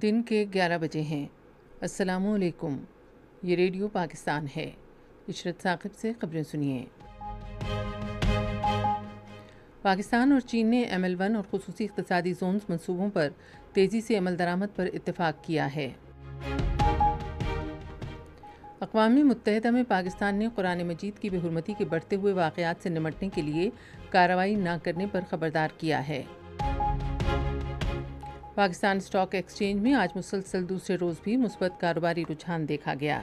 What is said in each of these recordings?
दिन के 11 बजे हैं असलकुम ये रेडियो पाकिस्तान है इशरत साकिब से खबरें सुनिए पाकिस्तान और चीन ने एम एल वन और खसूस इकतदी जोन मनसूबों पर तेज़ी से अमल दरामद पर इतफ़ाक़ किया है अकवा मुतहदा में पाकिस्तान ने कुरान मजीद की बेहरमती के बढ़ते हुए वाक़ात से निमटने के लिए कार्रवाई न करने पर खबरदार किया है पाकिस्तान स्टॉक एक्सचेंज में आज मुसलसल दूसरे रोज़ भी मुस्बत कारोबारी रुझान देखा गया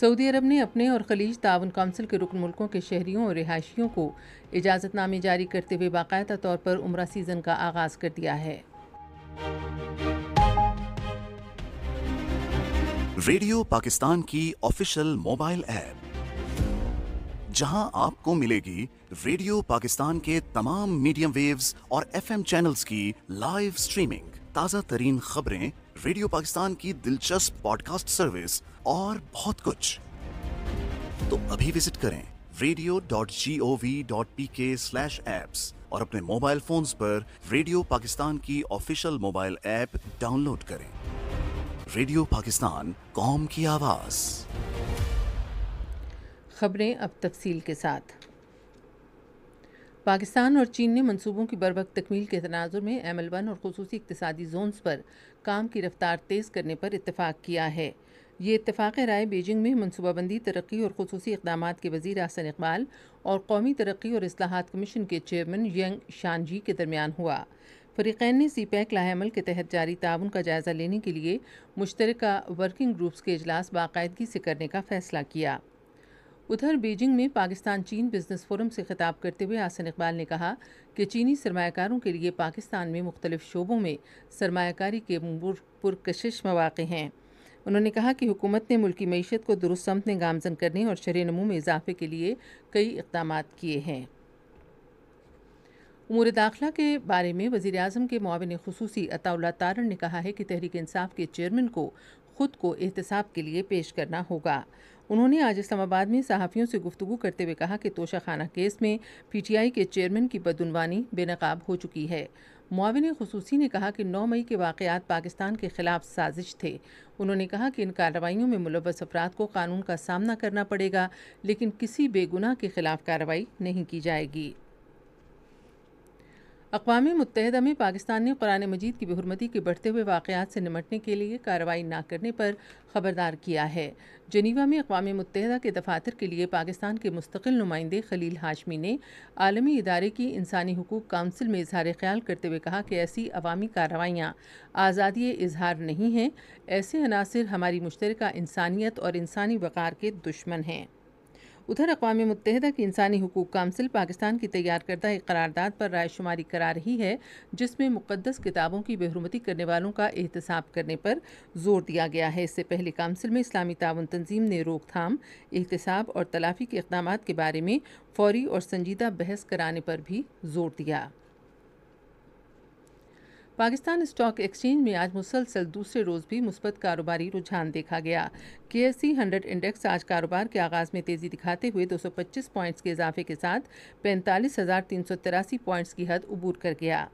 सऊदी अरब ने अपने और खलीज ताउन काउंसिल के रुकन मुल्कों के शहरियों और रिहायशियों को इजाज़तनामे जारी करते हुए बाकायदा तौर पर उम्र सीज़न का आगाज़ कर दिया है रेडियो पाकिस्तान की ऑफिशियल मोबाइल ऐप जहां आपको मिलेगी रेडियो पाकिस्तान के तमाम मीडियम वेव्स और एफएम चैनल्स की लाइव स्ट्रीमिंग ताज़ा तरीन खबरें रेडियो पाकिस्तान की दिलचस्प पॉडकास्ट सर्विस और बहुत कुछ तो अभी विजिट करें radio dot G O V dot P K slash apps और अपने मोबाइल फोन पर रेडियो पाकिस्तान की ऑफिशियल मोबाइल ऐप डाउनलोड करें रेडियो पाकिस्तान कॉम की आवाज़ खबरें अब तफसील के साथ पाकिस्तान और चीन ने मंसूबों की बरवक तकमील के तनाजुर में एल वन और खसूस इकतदी जोनस पर काम की रफ्तार तेज़ करने पर इतफ़ाक़ किया है ये इतफ़ाक़ राय बीजिंग में मनसूबाबंदी तरक्की और खसूस इकदाम के वज़ी अहसन इकबाल और कौमी तरक्की और असलाहत कमीशन के चेयरमैन यंग शानजी के दरमियान हुआ फरीकैन ने सी पैक लाहमल के तहत जारी ताउन का जायज़ा लेने के लिए मुश्तरक वर्किंग ग्रुप्स के अजलास बाकायदगी से करने का फ़ैसला किया उधर बीजिंग में पाकिस्तान चीन बिजनेस फोरम से खिताब करते हुए आसन इकबाल ने कहा कि चीनी सरमाकारों के लिए पाकिस्तान में मुख्तलिफ शोबों में सरमाकारी के पुरकशिश मौाक़ हैं उन्होंने कहा कि हुकूमत ने मुल्की मीशत को दुरुस्त में गामजन करने और शर नमू में इजाफे के लिए कई इकदाम किए हैं उमूर दाखिला के बारे में वजीर अजम के मुआवन खसूसी अताउल्ला तारण ने कहा है कि तहरीक इंसाफ के चेयरमैन को ख़ुद को एहतसाब के लिए पेश करना होगा उन्होंने आज इस्लामाबाद में सहाफ़ियों से गुफ्तु करते हुए कहा कि तोशाखाना केस में पीटीआई के चेयरमैन की बदनवानी बेनकाब हो चुकी है मुआविन खसूसी ने कहा कि 9 मई के वाक़ात पाकिस्तान के खिलाफ साजिश थे उन्होंने कहा कि इन कार्रवाइयों में मुलवस अफराद को कानून का सामना करना पड़ेगा लेकिन किसी बेगुनाह के खिलाफ कार्रवाई नहीं की जाएगी अकवा मुतहदा में पाकिस्तान ने कुरान मजीद की बेहरमती के बढ़ते हुए वाकत से निमटने के लिए कार्रवाई ना करने पर खबरदार किया है जनीवा में अकवा मुतहदा के दफातर के लिए पाकिस्तान के मुस्तकिल नुमाइंदे खलील हाशमी ने आलमी इदारे की इंसानी हकूक़ काउंसिल में इजहार ख्याल करते हुए कहा कि ऐसी अवामी कार्रवाइयाँ आज़ादी इजहार नहीं हैं ऐसे अनासर हमारी मुश्तरक इंसानियत और इंसानी वक़ार के दुश्मन हैं उधर अकवा मुतहदा की इंसानी हकूक़ काउंसिल पाकिस्तान की तैयार करदा एक करारदाद पर राय शुमारी करा रही है जिसमें मुकदस किताबों की बेहरमती करने वालों का एहतसाब करने पर जोर दिया गया है इससे पहले काउंसिल में इस्लामी ताउन तंजीम ने रोकथाम एहतसाब और तलाफी के इकदाम के बारे में फौरी और संजीदा बहस कराने पर भी जोर दिया पाकिस्तान स्टॉक एक्सचेंज में आज मुसलसल दूसरे रोज भी मुस्बत कारोबारी रुझान देखा गया के एस सी हंड्रेड इंडेक्स आज कारोबार के आगाज में तेजी दिखाते हुए 225 पॉइंट्स के इजाफे के साथ पैंतालीस हजार तीन सौ तिरासी पॉइंट्स की हद अबूर कर गया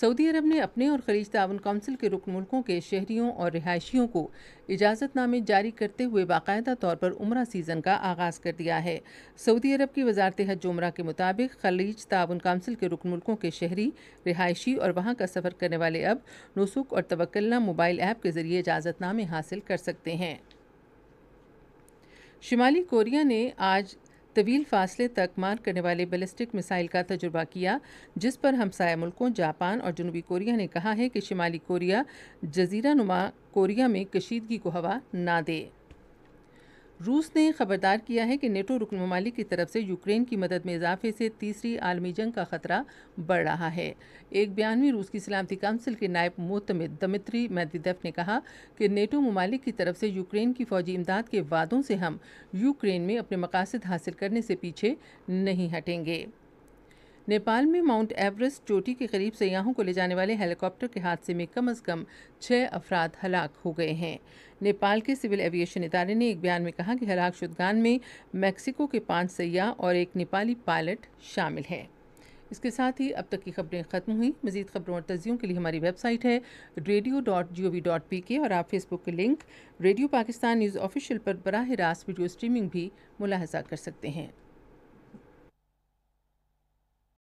सऊदी अरब ने अपने और खलीज तावन काउंसिल के रुकन मुल्कों के शहरियों और रिहायशियों को इजाज़तनामे जारी करते हुए बाकायदा तौर पर उम्र सीज़न का आगाज़ कर दिया है सऊदी अरब की वजारत हज उम्र के मुताबिक खलीज तावन काउंसिल के रुकन मुल्कों के शहरी रिहायशी और वहाँ का सफ़र करने वाले अब नसुख और तवक्लना मोबाइल ऐप के ज़रिए इजाज़तनामे हासिल कर सकते हैं शिमाली कोरिया ने आज तवील फासले तक मार करने वाले बैलिस्टिक मिसाइल का तजुर्बा किया जिस पर हमसाय मुल्कों जापान और जनूबी कोरिया ने कहा है कि शिमाली कोरिया जजीरा नुमा कोरिया में कशीदगी को हवा ना दे रूस ने खबरदार किया है कि नेटो रुकन ममालिक की तरफ से यूक्रेन की मदद में इजाफे से तीसरी आलमी जंग का खतरा बढ़ रहा है एक बयान में रूस की सलामती काउंसिल के नायब मोतमद दमित्री मेदविदेव ने कहा कि नेटो ममालिक की तरफ से यूक्रेन की फौजी इमदाद के वादों से हम यूक्रेन में अपने मकासद हासिल करने से पीछे नहीं हटेंगे नेपाल में माउंट एवरेस्ट चोटी के करीब सयाहों को ले जाने वाले हेलीकॉप्टर के हादसे में कम अज़ कम छः अफराद हलाक हो गए हैं नेपाल के सिविल एविएशन इदारे ने एक बयान में कहा कि हलाक शुदगान में मैक्सिको के पाँच सयाह और एक नेपाली पायलट शामिल हैं इसके साथ ही अब तक की खबरें ख़त्म हुई मजीद खबरों और तजियों के लिए हमारी वेबसाइट है radio dot G O V dot P K और आप फेसबुक के link radio Pakistan news official पर बरह रास्त वीडियो स्ट्रीमिंग भी मुलाहजा कर सकते हैं